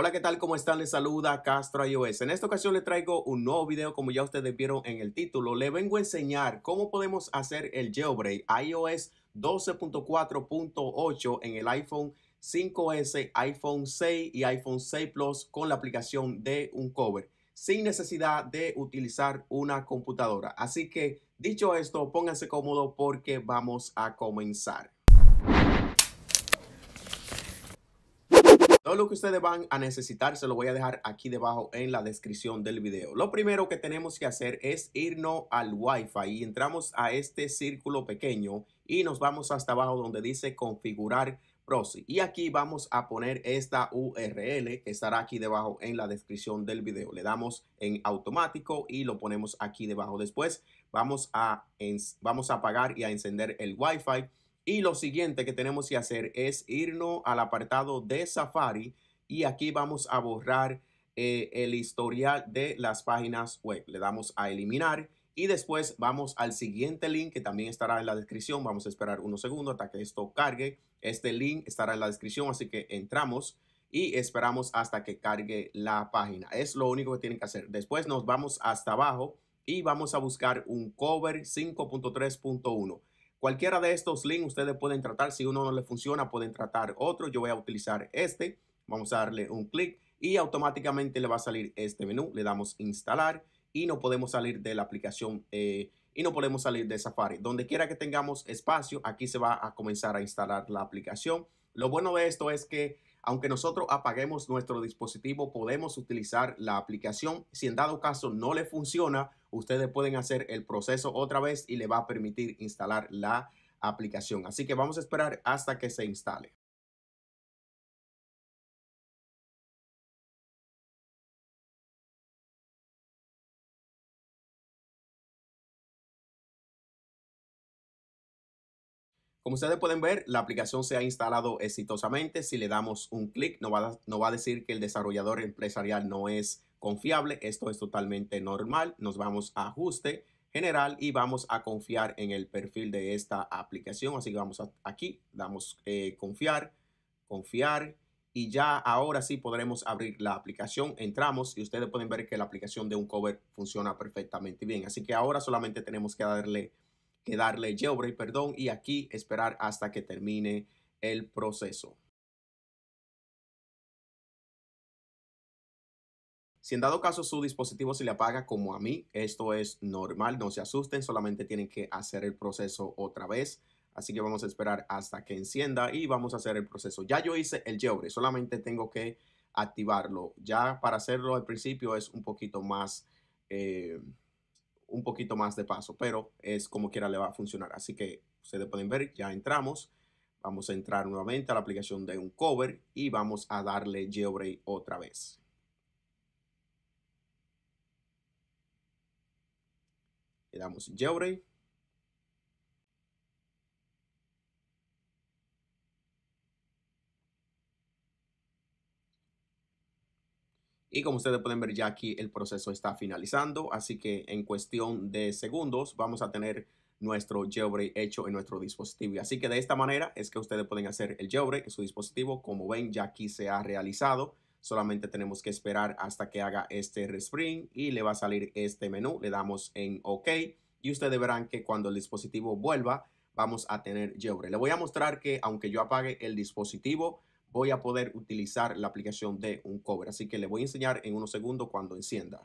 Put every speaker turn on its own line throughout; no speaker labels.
Hola, ¿qué tal? ¿Cómo están? Les saluda Castro iOS. En esta ocasión les traigo un nuevo video, como ya ustedes vieron en el título. Les vengo a enseñar cómo podemos hacer el jailbreak iOS 12.4.8 en el iPhone 5S, iPhone 6 y iPhone 6 Plus con la aplicación de un cover sin necesidad de utilizar una computadora. Así que dicho esto, pónganse cómodo porque vamos a comenzar. lo que ustedes van a necesitar se lo voy a dejar aquí debajo en la descripción del video. Lo primero que tenemos que hacer es irnos al Wi-Fi y entramos a este círculo pequeño y nos vamos hasta abajo donde dice configurar proxy. Y aquí vamos a poner esta URL que estará aquí debajo en la descripción del video. Le damos en automático y lo ponemos aquí debajo. Después vamos a, vamos a apagar y a encender el Wi-Fi y lo siguiente que tenemos que hacer es irnos al apartado de Safari y aquí vamos a borrar eh, el historial de las páginas web. Le damos a eliminar y después vamos al siguiente link que también estará en la descripción. Vamos a esperar unos segundos hasta que esto cargue. Este link estará en la descripción, así que entramos y esperamos hasta que cargue la página. Es lo único que tienen que hacer. Después nos vamos hasta abajo y vamos a buscar un cover 5.3.1. Cualquiera de estos links ustedes pueden tratar. Si uno no le funciona, pueden tratar otro. Yo voy a utilizar este. Vamos a darle un clic y automáticamente le va a salir este menú. Le damos instalar y no podemos salir de la aplicación eh, y no podemos salir de Safari. Donde quiera que tengamos espacio, aquí se va a comenzar a instalar la aplicación. Lo bueno de esto es que aunque nosotros apaguemos nuestro dispositivo, podemos utilizar la aplicación. Si en dado caso no le funciona, ustedes pueden hacer el proceso otra vez y le va a permitir instalar la aplicación. Así que vamos a esperar hasta que se instale. Como ustedes pueden ver, la aplicación se ha instalado exitosamente. Si le damos un clic, no va a decir que el desarrollador empresarial no es confiable. Esto es totalmente normal. Nos vamos a ajuste general y vamos a confiar en el perfil de esta aplicación. Así que vamos aquí, damos eh, confiar, confiar y ya ahora sí podremos abrir la aplicación. Entramos y ustedes pueden ver que la aplicación de un cover funciona perfectamente bien. Así que ahora solamente tenemos que darle que darle jailbreak, perdón, y aquí esperar hasta que termine el proceso. Si en dado caso su dispositivo se le apaga como a mí, esto es normal, no se asusten, solamente tienen que hacer el proceso otra vez. Así que vamos a esperar hasta que encienda y vamos a hacer el proceso. Ya yo hice el jailbreak, solamente tengo que activarlo. Ya para hacerlo al principio es un poquito más... Eh, poquito más de paso, pero es como quiera le va a funcionar. Así que ustedes pueden ver, ya entramos. Vamos a entrar nuevamente a la aplicación de un cover y vamos a darle Geobray otra vez. Le damos Geobray. Y como ustedes pueden ver ya aquí el proceso está finalizando, así que en cuestión de segundos vamos a tener nuestro jailbreak hecho en nuestro dispositivo. Así que de esta manera es que ustedes pueden hacer el jailbreak en su dispositivo. Como ven ya aquí se ha realizado. Solamente tenemos que esperar hasta que haga este respring y le va a salir este menú. Le damos en OK y ustedes verán que cuando el dispositivo vuelva vamos a tener jailbreak. Le voy a mostrar que aunque yo apague el dispositivo, voy a poder utilizar la aplicación de un cover. Así que le voy a enseñar en unos segundos cuando encienda.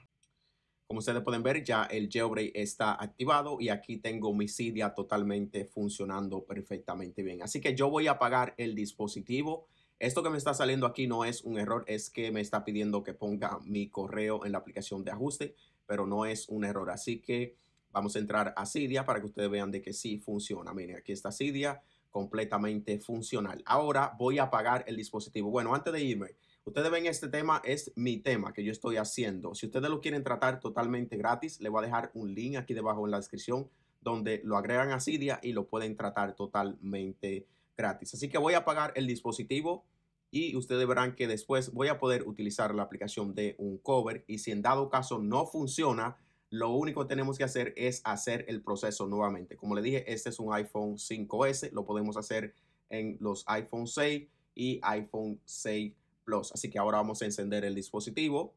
Como ustedes pueden ver, ya el jailbreak está activado y aquí tengo mi Cydia totalmente funcionando perfectamente bien. Así que yo voy a apagar el dispositivo. Esto que me está saliendo aquí no es un error, es que me está pidiendo que ponga mi correo en la aplicación de ajuste, pero no es un error. Así que vamos a entrar a Cydia para que ustedes vean de que sí funciona. Miren, aquí está Cydia completamente funcional. Ahora voy a apagar el dispositivo. Bueno, antes de irme, ustedes ven este tema, es mi tema que yo estoy haciendo. Si ustedes lo quieren tratar totalmente gratis, le voy a dejar un link aquí debajo en la descripción donde lo agregan a Cydia y lo pueden tratar totalmente gratis. Así que voy a apagar el dispositivo y ustedes verán que después voy a poder utilizar la aplicación de un cover y si en dado caso no funciona, lo único que tenemos que hacer es hacer el proceso nuevamente. Como le dije, este es un iPhone 5S, lo podemos hacer en los iPhone 6 y iPhone 6 Plus. Así que ahora vamos a encender el dispositivo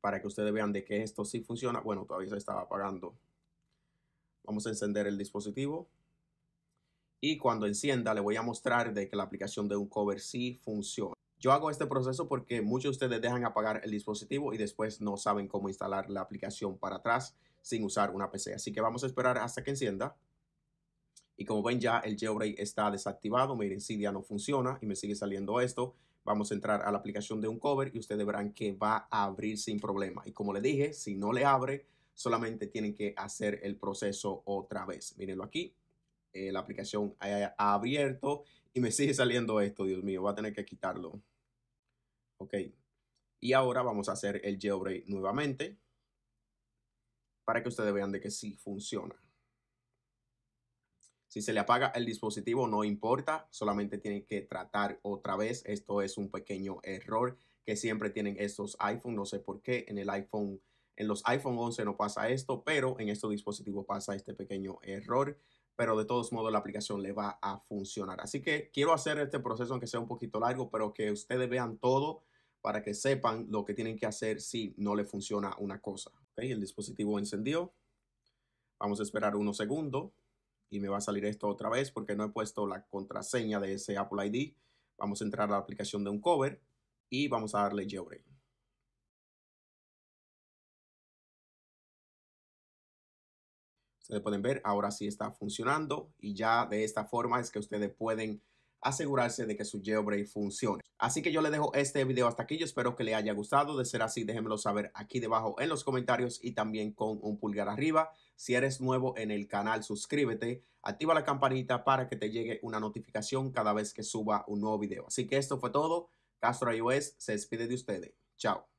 para que ustedes vean de que esto sí funciona. Bueno, todavía se estaba apagando. Vamos a encender el dispositivo. Y cuando encienda, le voy a mostrar de que la aplicación de un cover sí funciona. Yo hago este proceso porque muchos de ustedes dejan apagar el dispositivo y después no saben cómo instalar la aplicación para atrás sin usar una PC. Así que vamos a esperar hasta que encienda. Y como ven ya el jailbreak está desactivado. Miren, ya no funciona y me sigue saliendo esto. Vamos a entrar a la aplicación de un cover y ustedes verán que va a abrir sin problema. Y como les dije, si no le abre, solamente tienen que hacer el proceso otra vez. Mírenlo aquí. Eh, la aplicación ha abierto y me sigue saliendo esto, Dios mío, va a tener que quitarlo. Ok. Y ahora vamos a hacer el jailbreak nuevamente para que ustedes vean de que sí funciona. Si se le apaga el dispositivo, no importa, solamente tiene que tratar otra vez. Esto es un pequeño error que siempre tienen estos iPhone. No sé por qué en el iPhone, en los iPhone 11 no pasa esto, pero en estos dispositivos pasa este pequeño error pero de todos modos la aplicación le va a funcionar. Así que quiero hacer este proceso, aunque sea un poquito largo, pero que ustedes vean todo para que sepan lo que tienen que hacer si no le funciona una cosa. ¿Okay? El dispositivo encendió. Vamos a esperar unos segundos y me va a salir esto otra vez porque no he puesto la contraseña de ese Apple ID. Vamos a entrar a la aplicación de un cover y vamos a darle jailbreak. Ustedes pueden ver, ahora sí está funcionando y ya de esta forma es que ustedes pueden asegurarse de que su jailbreak funcione. Así que yo le dejo este video hasta aquí. Yo espero que le haya gustado. De ser así, déjenmelo saber aquí debajo en los comentarios y también con un pulgar arriba. Si eres nuevo en el canal, suscríbete, activa la campanita para que te llegue una notificación cada vez que suba un nuevo video. Así que esto fue todo. Castro iOS se despide de ustedes. Chao.